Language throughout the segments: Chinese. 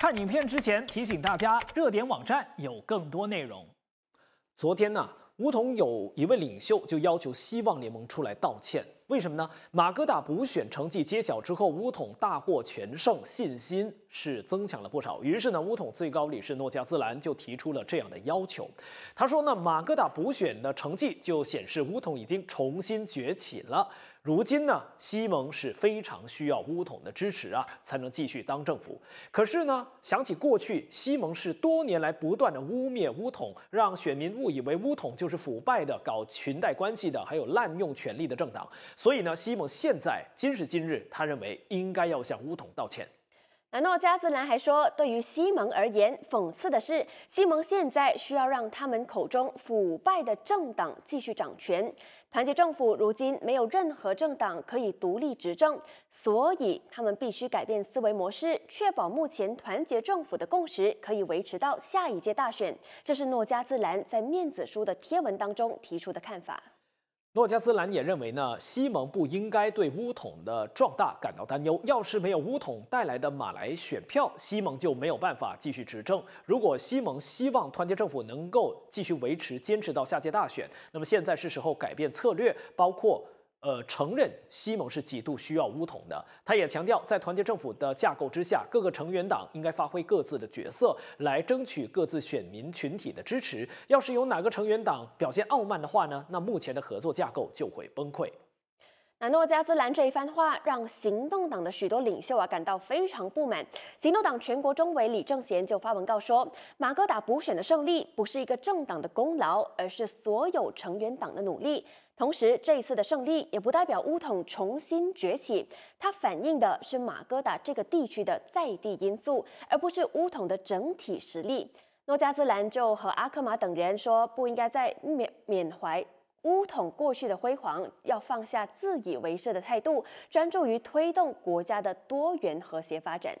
看影片之前提醒大家，热点网站有更多内容。昨天呢，乌统有一位领袖就要求希望联盟出来道歉，为什么呢？马哥达补选成绩揭晓之后，乌统大获全胜，信心是增强了不少。于是呢，乌统最高理事诺加兹兰就提出了这样的要求。他说呢，马哥达补选的成绩就显示乌统已经重新崛起了。如今呢，西蒙是非常需要乌统的支持啊，才能继续当政府。可是呢，想起过去西蒙是多年来不断的污蔑乌统，让选民误以为乌统就是腐败的、搞裙带关系的，还有滥用权力的政党。所以呢，西蒙现在今时今日，他认为应该要向乌统道歉。而诺加兹兰还说，对于西蒙而言，讽刺的是，西蒙现在需要让他们口中腐败的政党继续掌权。团结政府如今没有任何政党可以独立执政，所以他们必须改变思维模式，确保目前团结政府的共识可以维持到下一届大选。这是诺加兹兰在面子书的贴文当中提出的看法。诺加斯兰也认为呢，西蒙不应该对乌统的壮大感到担忧。要是没有乌统带来的马来选票，西蒙就没有办法继续执政。如果西蒙希望团结政府能够继续维持，坚持到下届大选，那么现在是时候改变策略，包括。呃，承认西蒙是几度需要乌统的。他也强调，在团结政府的架构之下，各个成员党应该发挥各自的角色，来争取各自选民群体的支持。要是有哪个成员党表现傲慢的话呢，那目前的合作架构就会崩溃。那诺加兹兰这一番话让行动党的许多领袖啊感到非常不满。行动党全国中委李正贤就发文告说，马哥达补选的胜利不是一个政党的功劳，而是所有成员党的努力。同时，这一次的胜利也不代表乌统重新崛起，它反映的是马哥达这个地区的在地因素，而不是乌统的整体实力。诺加兹兰就和阿克马等人说，不应该再缅缅怀。乌统过去的辉煌，要放下自以为是的态度，专注于推动国家的多元和谐发展。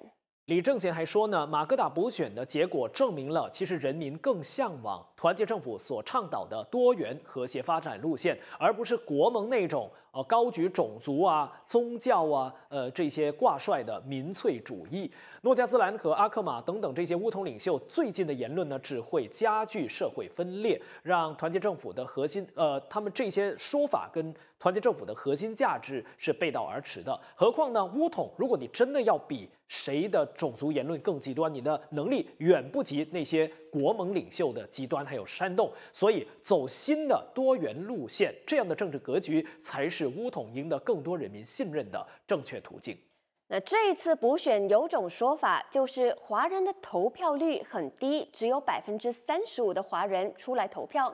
李正贤还说呢，马格达补选的结果证明了，其实人民更向往。团结政府所倡导的多元和谐发展路线，而不是国盟那种呃高举种族啊、宗教啊、呃这些挂帅的民粹主义。诺加斯兰和阿克马等等这些乌统领袖最近的言论呢，只会加剧社会分裂，让团结政府的核心呃他们这些说法跟团结政府的核心价值是背道而驰的。何况呢，乌统如果你真的要比谁的种族言论更极端，你的能力远不及那些国盟领袖的极端。还有煽动，所以走新的多元路线，这样的政治格局才是乌统赢得更多人民信任的正确途径。那这一次补选有种说法，就是华人的投票率很低，只有百分之三十五的华人出来投票。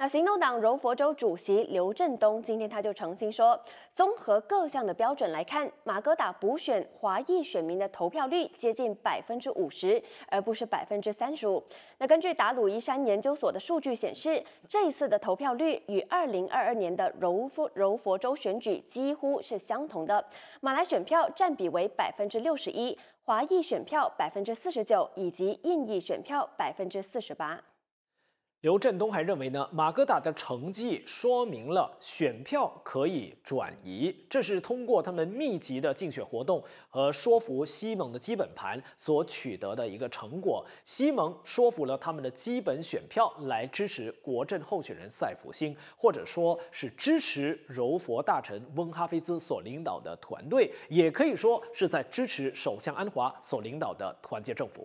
那行动党柔佛州主席刘振东今天他就澄清说，综合各项的标准来看，马哥打补选华裔选民的投票率接近百分之五十，而不是百分之三十五。那根据达鲁伊山研究所的数据显示，这一次的投票率与二零二二年的柔佛柔佛州选举几乎是相同的。马来选票占比为百分之六十一，华裔选票百分之四十九，以及印裔选票百分之四十八。刘振东还认为呢，马格达的成绩说明了选票可以转移，这是通过他们密集的竞选活动和说服西蒙的基本盘所取得的一个成果。西蒙说服了他们的基本选票来支持国政候选人赛福星，或者说，是支持柔佛大臣翁哈菲兹所领导的团队，也可以说是在支持首相安华所领导的团结政府。